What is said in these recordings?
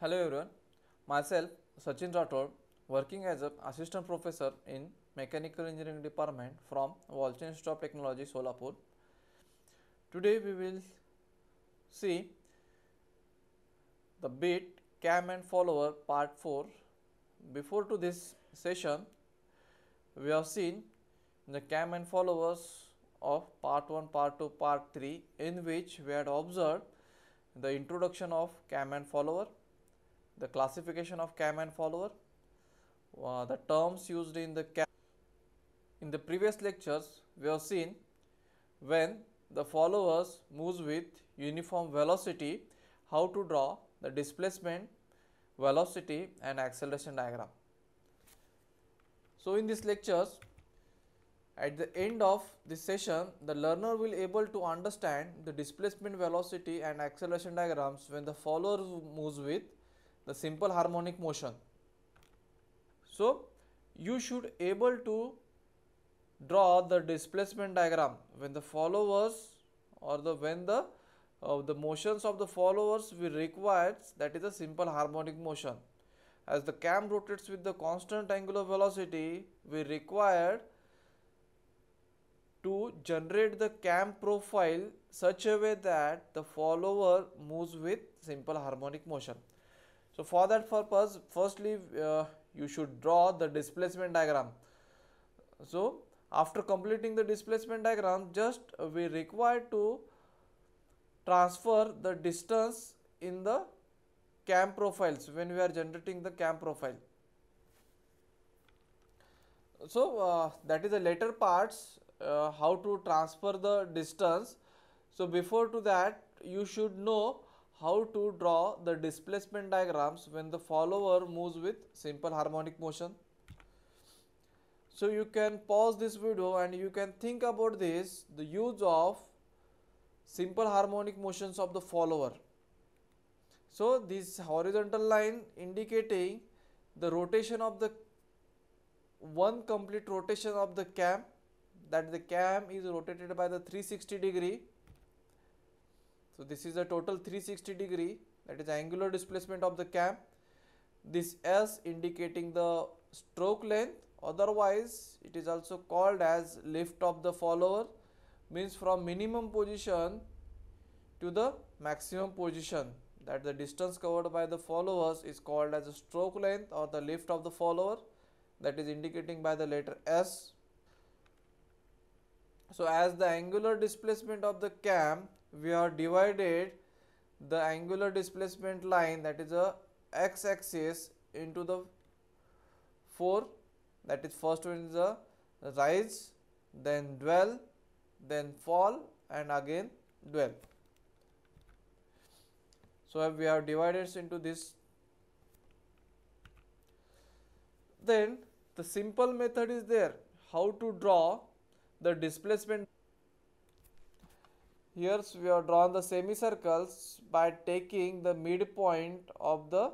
Hello everyone, myself Sachin Rathod working as an assistant professor in Mechanical Engineering Department from Walton Stop Technology Solapur. Today we will see the bit cam and follower part 4. Before to this session we have seen the cam and followers of part 1, part 2, part 3 in which we had observed the introduction of cam and follower the classification of cam and follower, uh, the terms used in the cam. In the previous lectures, we have seen when the followers moves with uniform velocity, how to draw the displacement, velocity and acceleration diagram. So, in these lectures, at the end of this session, the learner will able to understand the displacement velocity and acceleration diagrams when the follower moves with the simple harmonic motion. So, you should able to draw the displacement diagram when the followers or the when the uh, the motions of the followers we require that is a simple harmonic motion as the cam rotates with the constant angular velocity we require to generate the cam profile such a way that the follower moves with simple harmonic motion so, for that purpose firstly uh, you should draw the displacement diagram. So, after completing the displacement diagram just uh, we require to transfer the distance in the cam profiles when we are generating the cam profile. So, uh, that is the later parts uh, how to transfer the distance. So, before to that you should know how to draw the displacement diagrams when the follower moves with simple harmonic motion. So you can pause this video and you can think about this, the use of simple harmonic motions of the follower. So this horizontal line indicating the rotation of the one complete rotation of the cam that the cam is rotated by the 360 degree so this is a total 360 degree that is angular displacement of the cam. This S indicating the stroke length otherwise it is also called as lift of the follower means from minimum position to the maximum position that the distance covered by the followers is called as a stroke length or the lift of the follower that is indicating by the letter S. So as the angular displacement of the cam we have divided the angular displacement line that is a x axis into the four that is first one is the rise then dwell then fall and again dwell. So, we have divided into this then the simple method is there how to draw the displacement here we have drawn the semicircles by taking the midpoint of the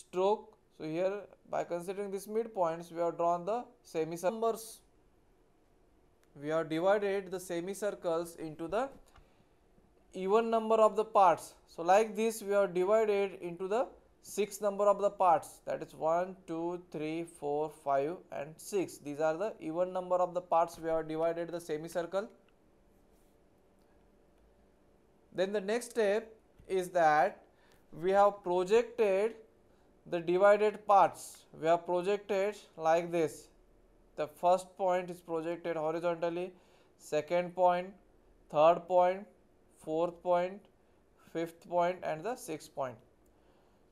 stroke. So, here by considering these midpoints we have drawn the semicircles. We have divided the semicircles into the even number of the parts. So, like this we have divided into the 6 number of the parts that is 1, 2, 3, 4, 5 and 6. These are the even number of the parts we have divided the semicircle. Then the next step is that we have projected the divided parts. We have projected like this. The first point is projected horizontally, second point, third point, fourth point, fifth point and the sixth point.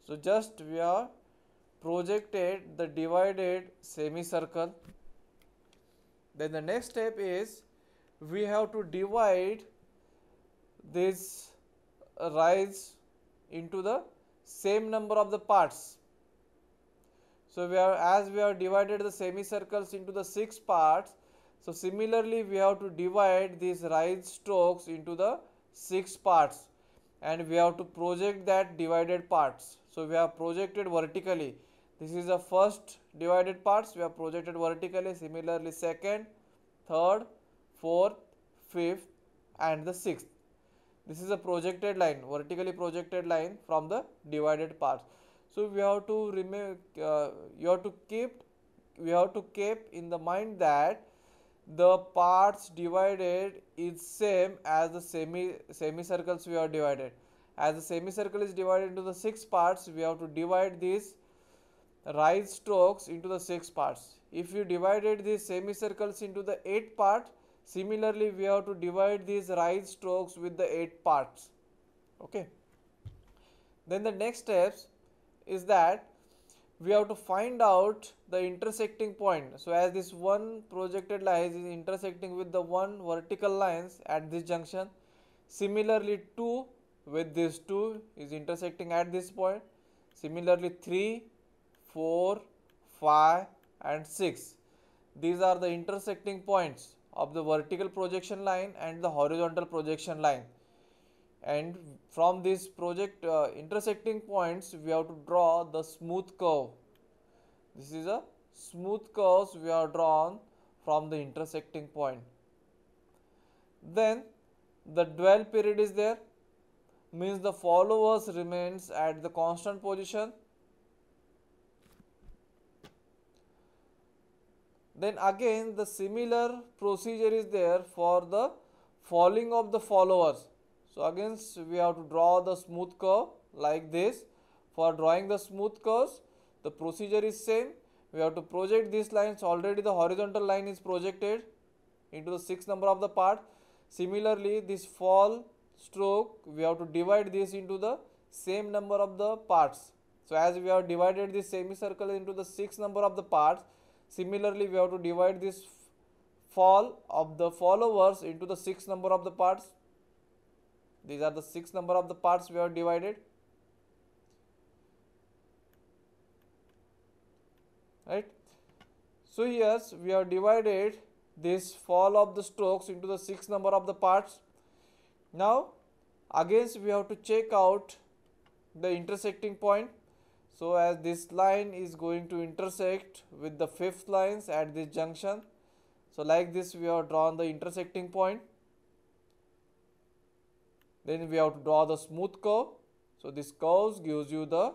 So just we are projected the divided semicircle. Then the next step is we have to divide these rise into the same number of the parts. So, we have as we have divided the semicircles into the 6 parts. So, similarly we have to divide these rise strokes into the 6 parts and we have to project that divided parts. So, we have projected vertically. This is the first divided parts we have projected vertically similarly second, third, fourth, fifth and the sixth this is a projected line vertically projected line from the divided parts so we have to remain uh, you have to keep we have to keep in the mind that the parts divided is same as the semi semicircles we are divided as the semicircle is divided into the six parts we have to divide these right strokes into the six parts if you divided these semicircles into the eight parts Similarly, we have to divide these right strokes with the 8 parts. Okay. Then the next steps is that we have to find out the intersecting point. So, as this one projected line is intersecting with the one vertical lines at this junction. Similarly, 2 with this 2 is intersecting at this point. Similarly, 3, 4, 5 and 6. These are the intersecting points of the vertical projection line and the horizontal projection line and from these project uh, intersecting points we have to draw the smooth curve this is a smooth curves we are drawn from the intersecting point then the dwell period is there means the followers remains at the constant position Then again the similar procedure is there for the falling of the followers. So again we have to draw the smooth curve like this. For drawing the smooth curves the procedure is same. We have to project these lines already the horizontal line is projected into the sixth number of the part. Similarly this fall stroke we have to divide this into the same number of the parts. So as we have divided this semicircle into the sixth number of the parts Similarly, we have to divide this fall of the followers into the 6 number of the parts. These are the 6 number of the parts we have divided. Right. So, yes, we have divided this fall of the strokes into the 6 number of the parts. Now, against we have to check out the intersecting point so as this line is going to intersect with the fifth lines at this junction. So like this we have drawn the intersecting point. Then we have to draw the smooth curve. So this curve gives you the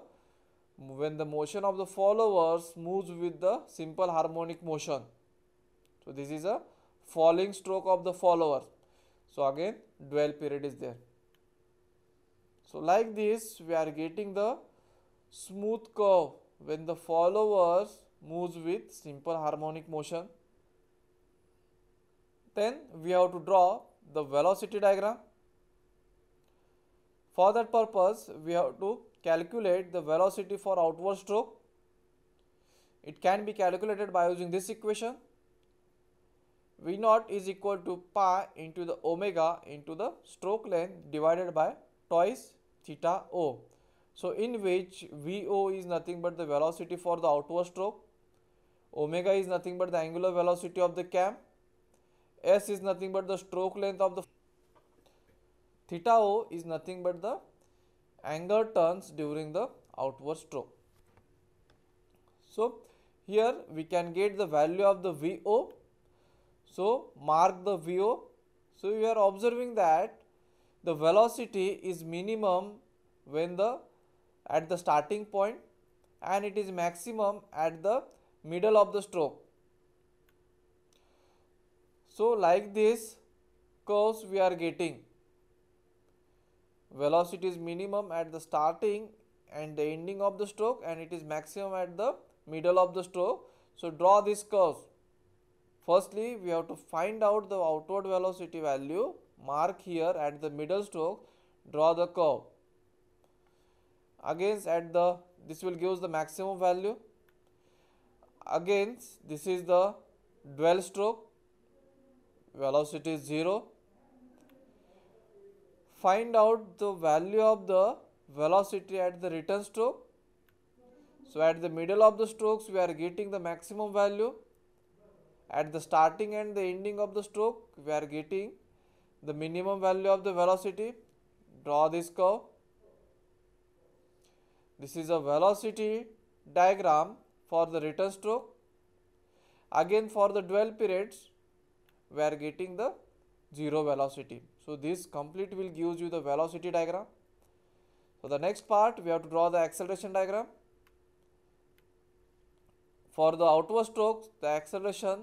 when the motion of the followers moves with the simple harmonic motion. So this is a falling stroke of the follower. So again dwell period is there. So like this we are getting the smooth curve when the followers moves with simple harmonic motion. Then we have to draw the velocity diagram. For that purpose, we have to calculate the velocity for outward stroke. It can be calculated by using this equation. V naught is equal to pi into the omega into the stroke length divided by twice theta o. So, in which VO is nothing but the velocity for the outward stroke, omega is nothing but the angular velocity of the cam, S is nothing but the stroke length of the theta O is nothing but the angle turns during the outward stroke. So, here we can get the value of the VO. So, mark the VO. So, we are observing that the velocity is minimum when the at the starting point and it is maximum at the middle of the stroke. So like this curves we are getting velocity is minimum at the starting and the ending of the stroke and it is maximum at the middle of the stroke. So draw this curve. Firstly we have to find out the outward velocity value mark here at the middle stroke draw the curve against at the this will give us the maximum value against this is the dual stroke velocity is 0 find out the value of the velocity at the return stroke so at the middle of the strokes we are getting the maximum value at the starting and the ending of the stroke we are getting the minimum value of the velocity draw this curve this is a velocity diagram for the return stroke. Again for the dwell periods, we are getting the zero velocity. So this complete will give you the velocity diagram. So the next part we have to draw the acceleration diagram. For the outward strokes, the acceleration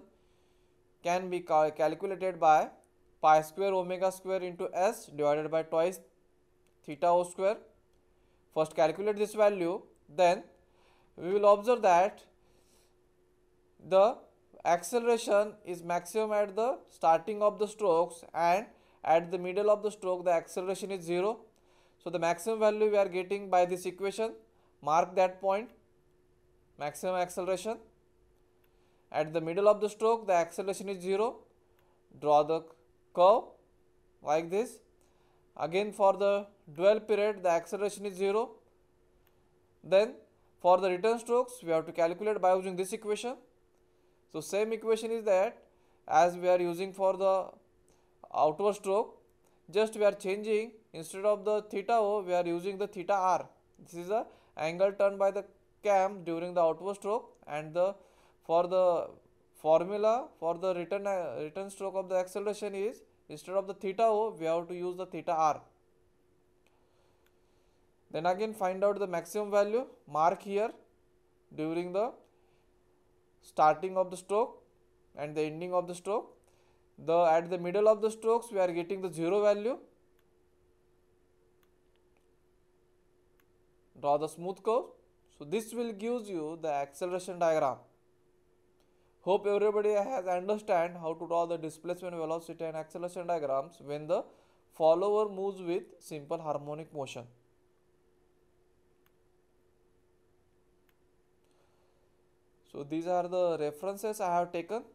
can be cal calculated by pi square omega square into s divided by twice theta o square first calculate this value then we will observe that the acceleration is maximum at the starting of the strokes and at the middle of the stroke the acceleration is 0. So the maximum value we are getting by this equation mark that point maximum acceleration at the middle of the stroke the acceleration is 0 draw the curve like this again for the dwell period the acceleration is 0 then for the return strokes we have to calculate by using this equation so same equation is that as we are using for the outward stroke just we are changing instead of the theta o we are using the theta r this is the angle turned by the cam during the outward stroke and the for the formula for the return uh, return stroke of the acceleration is instead of the theta o we have to use the theta r then again find out the maximum value mark here during the starting of the stroke and the ending of the stroke the at the middle of the strokes we are getting the zero value draw the smooth curve so this will gives you the acceleration diagram Hope everybody has understand how to draw the displacement, velocity and acceleration diagrams when the follower moves with simple harmonic motion. So these are the references I have taken